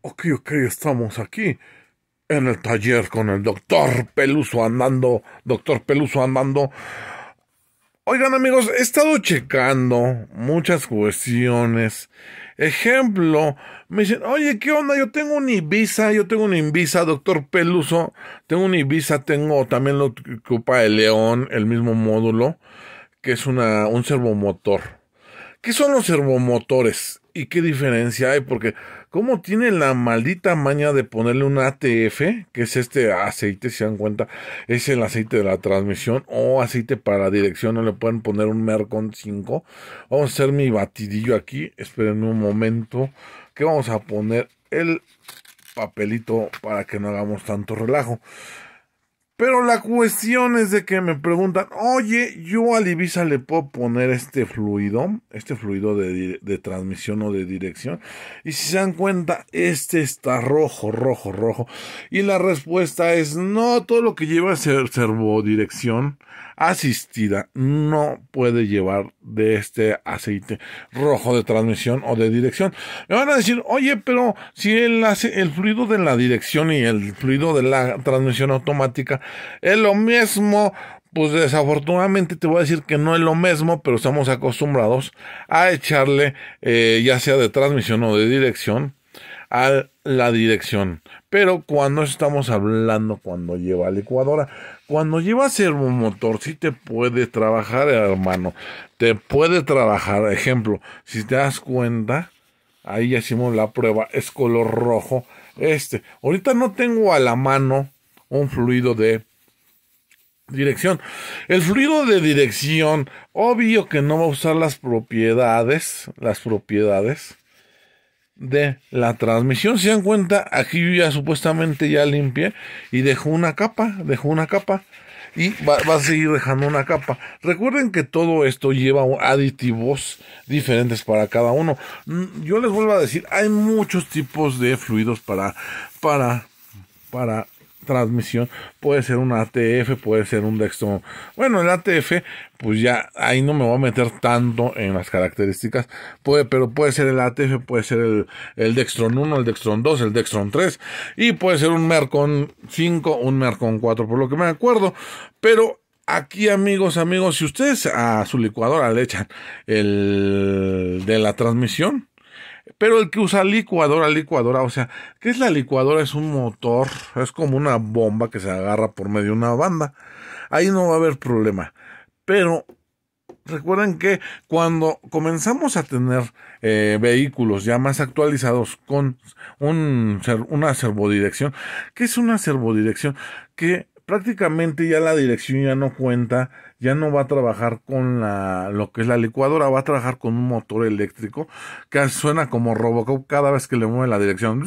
Ok, ok, estamos aquí en el taller con el doctor Peluso andando, doctor Peluso andando. Oigan amigos, he estado checando muchas cuestiones. Ejemplo, me dicen, oye, ¿qué onda? Yo tengo un Ibiza, yo tengo un Ibiza, doctor Peluso, tengo un Ibiza, tengo también lo que ocupa el León, el mismo módulo, que es una, un servomotor. ¿Qué son los servomotores? ¿Y qué diferencia hay? Porque, ¿cómo tiene la maldita maña de ponerle un ATF, que es este aceite, si se dan cuenta, es el aceite de la transmisión o aceite para dirección? No le pueden poner un Mercon 5. Vamos a hacer mi batidillo aquí. esperen un momento. Que vamos a poner el papelito para que no hagamos tanto relajo. Pero la cuestión es de que me preguntan, oye, yo a Ibiza le puedo poner este fluido, este fluido de, transmisión o de dirección. Y si se dan cuenta, este está rojo, rojo, rojo. Y la respuesta es no, todo lo que lleva ser servodirección asistida no puede llevar de este aceite rojo de transmisión o de dirección. Me van a decir, oye, pero si hace el fluido de la dirección y el fluido de la transmisión automática es lo mismo, pues desafortunadamente te voy a decir que no es lo mismo, pero estamos acostumbrados a echarle, eh, ya sea de transmisión o de dirección, a la dirección. Pero cuando estamos hablando, cuando lleva licuadora, cuando lleva motor, sí te puede trabajar, hermano. Te puede trabajar. Ejemplo, si te das cuenta, ahí hicimos la prueba, es color rojo. Este, ahorita no tengo a la mano un fluido de dirección. El fluido de dirección, obvio que no va a usar las propiedades, las propiedades de la transmisión. Se dan cuenta, aquí yo ya supuestamente ya limpié y dejó una capa, dejó una capa y va, va, a seguir dejando una capa. Recuerden que todo esto lleva aditivos diferentes para cada uno. Mm, yo les vuelvo a decir, hay muchos tipos de fluidos para para para transmisión. Puede ser un ATF, puede ser un Dextron. Bueno, el ATF, pues ya ahí no me voy a meter tanto en las características. Puede, pero puede ser el ATF, puede ser el, el Dextron 1, el Dextron 2, el Dextron 3. Y puede ser un Mercon 5, un Mercon 4, por lo que me acuerdo. Pero aquí amigos, amigos, si ustedes a su licuadora le echan el de la transmisión, pero el que usa licuadora, licuadora, o sea, ¿qué es la licuadora? Es un motor, es como una bomba que se agarra por medio de una banda. Ahí no va a haber problema. Pero recuerden que cuando comenzamos a tener eh, vehículos ya más actualizados con un, una servodirección, ¿qué es una servodirección? Que prácticamente ya la dirección ya no cuenta, ya no va a trabajar con la, lo que es la licuadora, va a trabajar con un motor eléctrico que suena como Robocop cada vez que le mueve la dirección.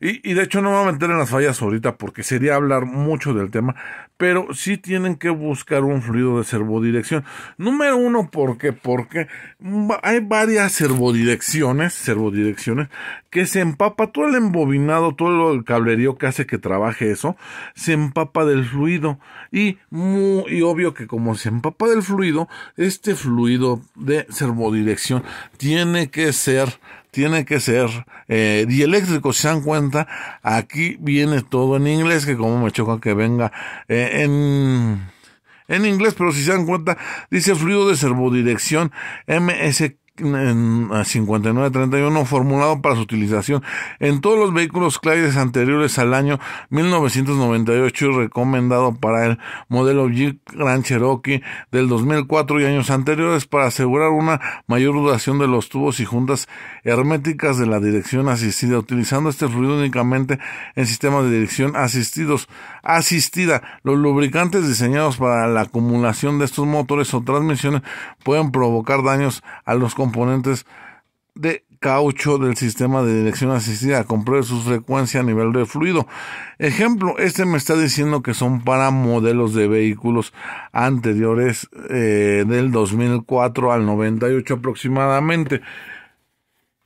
Y, de hecho no me voy a meter en las fallas ahorita porque sería hablar mucho del tema, pero sí tienen que buscar un fluido de servodirección. Número uno, ¿por qué? Porque hay varias servodirecciones, servodirecciones, que se empapa todo el embobinado, todo el cablerío que hace que trabaje eso, se empapa del fluido. Y muy y obvio que como se empapa del fluido, este fluido de servodirección tiene que ser tiene que ser eh, dieléctrico. Si se dan cuenta, aquí viene todo en inglés, que como me choca que venga eh, en, en inglés, pero si se dan cuenta, dice fluido de servodirección MS en 5931 formulado para su utilización en todos los vehículos claves anteriores al año 1998 y recomendado para el modelo Jeep Grand Cherokee del 2004 y años anteriores para asegurar una mayor duración de los tubos y juntas herméticas de la dirección asistida utilizando este fluido únicamente en sistemas de dirección asistidos asistida los lubricantes diseñados para la acumulación de estos motores o transmisiones pueden provocar daños a los componentes componentes de caucho del sistema de dirección asistida. Compruebe su frecuencia a nivel de fluido. Ejemplo, este me está diciendo que son para modelos de vehículos anteriores eh, del 2004 al 98 aproximadamente.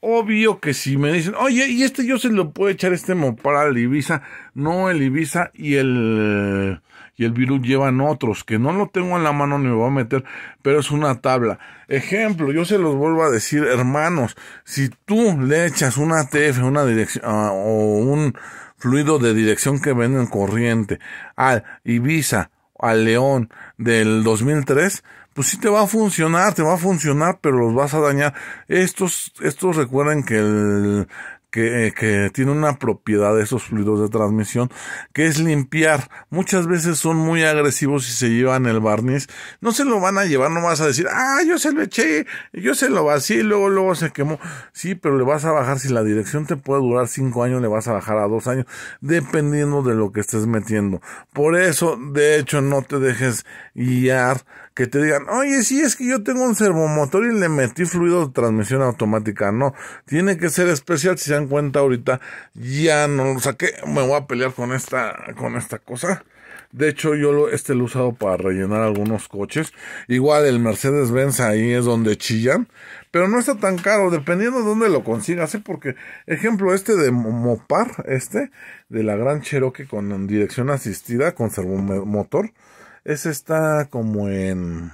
Obvio que si me dicen, oye, y este yo se lo puedo echar este para al Ibiza. No, el Ibiza y el, y el virus llevan otros, que no lo tengo en la mano ni me voy a meter, pero es una tabla. Ejemplo, yo se los vuelvo a decir, hermanos, si tú le echas una TF, una dirección, ah, o un fluido de dirección que venden corriente al Ibiza al León del 2003, pues sí te va a funcionar, te va a funcionar, pero los vas a dañar. Estos, estos recuerden que el, eh, que, tiene una propiedad de esos fluidos de transmisión, que es limpiar. Muchas veces son muy agresivos y se llevan el barniz. No se lo van a llevar, no vas a decir, ah, yo se lo eché, yo se lo vacié y luego, luego se quemó. Sí, pero le vas a bajar, si la dirección te puede durar cinco años, le vas a bajar a dos años, dependiendo de lo que estés metiendo. Por eso, de hecho, no te dejes guiar que te digan, oye, sí, es que yo tengo un servomotor y le metí fluido de transmisión automática. No, tiene que ser especial. Si se dan cuenta ahorita, ya no lo saqué. Me voy a pelear con esta, con esta cosa. De hecho, yo lo, este lo he usado para rellenar algunos coches. Igual el Mercedes-Benz ahí es donde chillan. Pero no está tan caro, dependiendo de dónde lo consigas. ¿eh? Porque, ejemplo, este de Mopar, este, de la Gran Cherokee con dirección asistida, con servomotor ese está como en...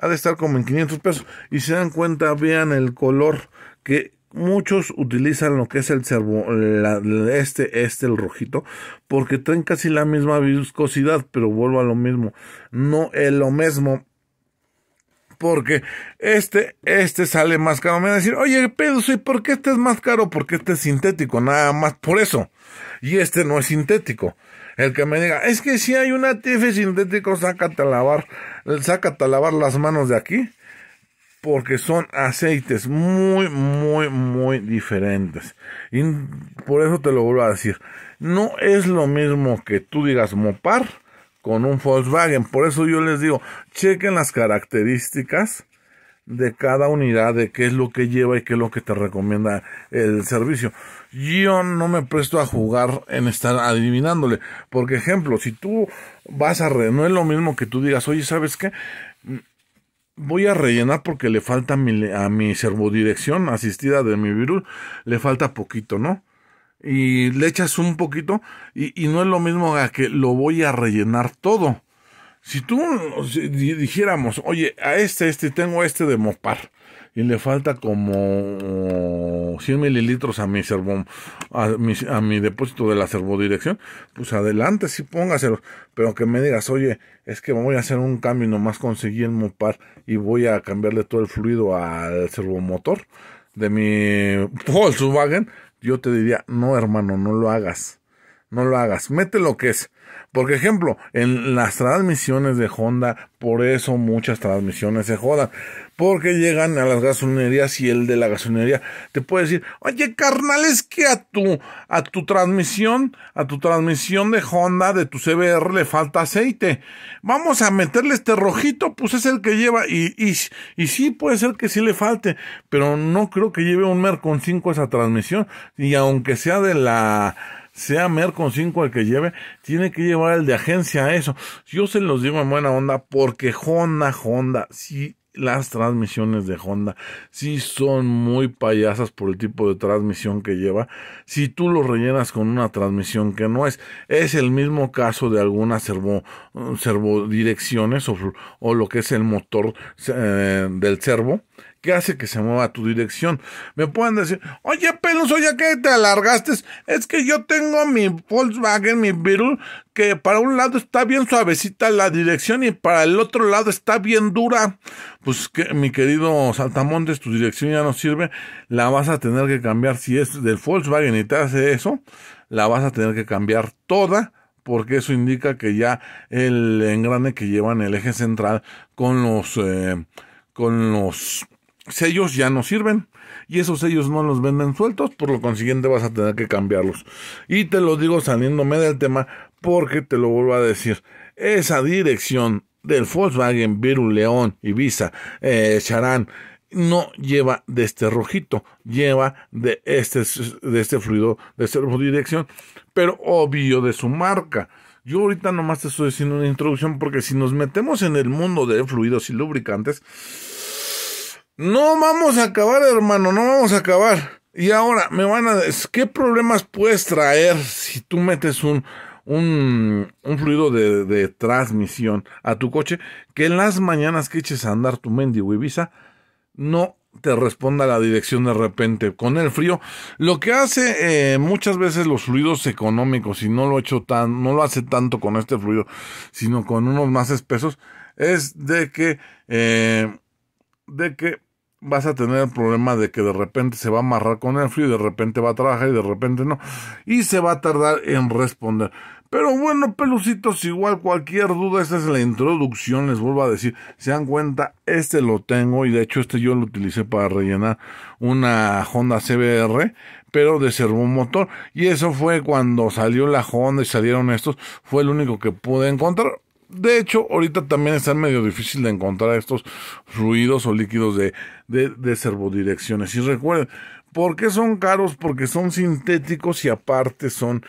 Ha de estar como en 500 pesos. Y se dan cuenta, vean el color que muchos utilizan lo que es el servo, este, este, el rojito, porque traen casi la misma viscosidad, pero vuelvo a lo mismo. No es lo mismo porque este, este sale más caro. Me van a decir, oye, pedo ¿y por qué este es más caro? Porque este es sintético, nada más por eso. Y este no es sintético el que me diga, es que si hay un ATF sintético, sácate a lavar, sácate a lavar las manos de aquí, porque son aceites muy, muy, muy diferentes. Y por eso te lo vuelvo a decir, no es lo mismo que tú digas Mopar con un Volkswagen. Por eso yo les digo, chequen las características de cada unidad, de qué es lo que lleva y qué es lo que te recomienda el servicio yo no me presto a jugar en estar adivinándole. Porque, ejemplo, si tú vas a rellenar, no es lo mismo que tú digas, oye, ¿sabes qué? Voy a rellenar porque le falta a mi, servodirección asistida de mi virus, le falta poquito, ¿no? Y le echas un poquito y, y no es lo mismo a que lo voy a rellenar todo. Si tú dijéramos, oye, a este, este, tengo este de Mopar y le falta como 100 mililitros a mi a mi, depósito de la servodirección, pues adelante sí póngaselo, pero que me digas, oye, es que voy a hacer un cambio, nomás conseguí el Mopar y voy a cambiarle todo el fluido al servomotor de mi Volkswagen, yo te diría, no hermano, no lo hagas no lo hagas, mete lo que es. Porque, ejemplo, en las transmisiones de Honda, por eso muchas transmisiones se jodan, porque llegan a las gasolinerías y el de la gasolinería te puede decir, oye carnal, es que a tu, a tu transmisión, a tu transmisión de Honda, de tu CBR le falta aceite, vamos a meterle este rojito, pues es el que lleva, y, y, y sí puede ser que sí le falte, pero no creo que lleve un Mercon 5 esa transmisión, y aunque sea de la sea Mercon 5 el que lleve, tiene que llevar el de agencia a eso. Yo se los digo en buena onda porque Honda, Honda, si las transmisiones de Honda sí son muy payasas por el tipo de transmisión que lleva. Si tú lo rellenas con una transmisión que no es, es el mismo caso de algunas servo, servodirecciones o, o lo que es el motor eh, del servo que hace que se mueva tu dirección. Me pueden decir, oye, Peluso, ya que te alargaste, es que yo tengo mi Volkswagen, mi Beetle, que para un lado está bien suavecita la dirección y para el otro lado está bien dura. Pues que, mi querido Saltamontes, tu dirección ya no sirve, la vas a tener que cambiar. Si es del Volkswagen y te hace eso, la vas a tener que cambiar toda porque eso indica que ya el engrane que lleva en el eje central con los eh, con los sellos ya no sirven y esos sellos no los venden sueltos, por lo consiguiente vas a tener que cambiarlos. Y te lo digo saliéndome del tema porque te lo vuelvo a decir, esa dirección del Volkswagen Viru León, Ibiza, eh, Charan, no lleva de este rojito, lleva de este, de este fluido, de esta dirección, pero obvio de su marca. Yo ahorita nomás te estoy haciendo una introducción porque si nos metemos en el mundo de fluidos y lubricantes, no vamos a acabar, hermano, no vamos a acabar. Y ahora me van a decir, ¿qué problemas puedes traer si tú metes un, un, fluido de, de, transmisión a tu coche? Que en las mañanas que eches a andar tu mendigo Ibiza, no te responda la dirección de repente con el frío. Lo que hace eh, muchas veces los fluidos económicos, y no lo, hecho tan, no lo hace tanto con este fluido, sino con unos más espesos, es de que, eh, de que vas a tener el problema de que de repente se va a amarrar con el frío y de repente va a trabajar y de repente no. Y se va a tardar en responder. Pero bueno, pelucitos, igual cualquier duda, esta es la introducción, les vuelvo a decir, se dan cuenta, este lo tengo y de hecho este yo lo utilicé para rellenar una Honda CBR, pero de motor Y eso fue cuando salió la Honda y salieron estos, fue el único que pude encontrar. De hecho, ahorita también está medio difícil de encontrar estos fluidos o líquidos de, de, de servodirecciones. Y recuerden, ¿por qué son caros? Porque son sintéticos y aparte son